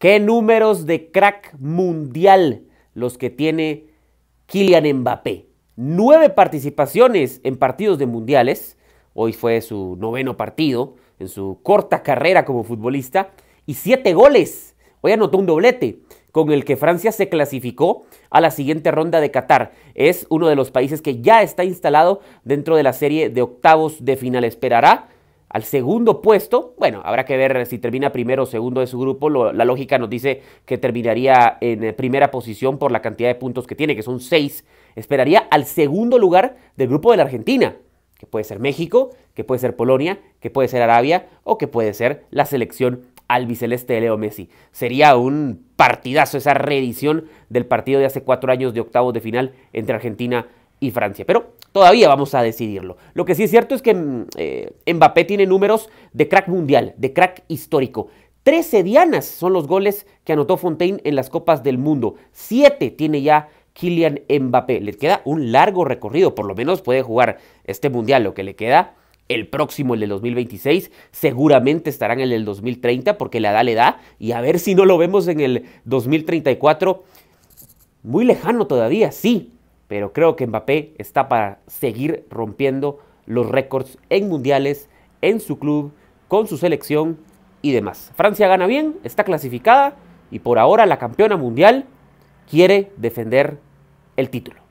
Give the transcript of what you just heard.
Qué números de crack mundial los que tiene Kylian Mbappé. Nueve participaciones en partidos de mundiales. Hoy fue su noveno partido en su corta carrera como futbolista. Y siete goles. Hoy anotó un doblete con el que Francia se clasificó a la siguiente ronda de Qatar. Es uno de los países que ya está instalado dentro de la serie de octavos de final. Esperará al segundo puesto. Bueno, habrá que ver si termina primero o segundo de su grupo. la lógica nos dice que terminaría en eh, primera posición por la cantidad de puntos que tiene, que son seis. Esperaría al segundo lugar del grupo de la Argentina, que puede ser México, que puede ser Polonia, que puede ser Arabia o que puede ser la selección albiceleste de Leo Messi. Sería un partidazo esa reedición del partido de hace cuatro años de octavos de final entre Argentina y y Francia. Pero todavía vamos a decidirlo. Lo que sí es cierto es que mm, eh, Mbappé tiene números de crack mundial, de crack histórico. 13 dianas son los goles que anotó Fontaine en las Copas del Mundo. 7 tiene ya Kylian Mbappé. Le queda un largo recorrido, por lo menos puede jugar este mundial, lo que le queda. El próximo, el del 2026, seguramente estarán en el del 2030 porque la edad le da y a ver si no lo vemos en el 2034. Muy lejano todavía, sí, pero creo que Mbappé está para seguir rompiendo los récords en mundiales, en su club, con su selección y demás. Francia gana bien, está clasificada y por ahora la campeona mundial quiere defender el título.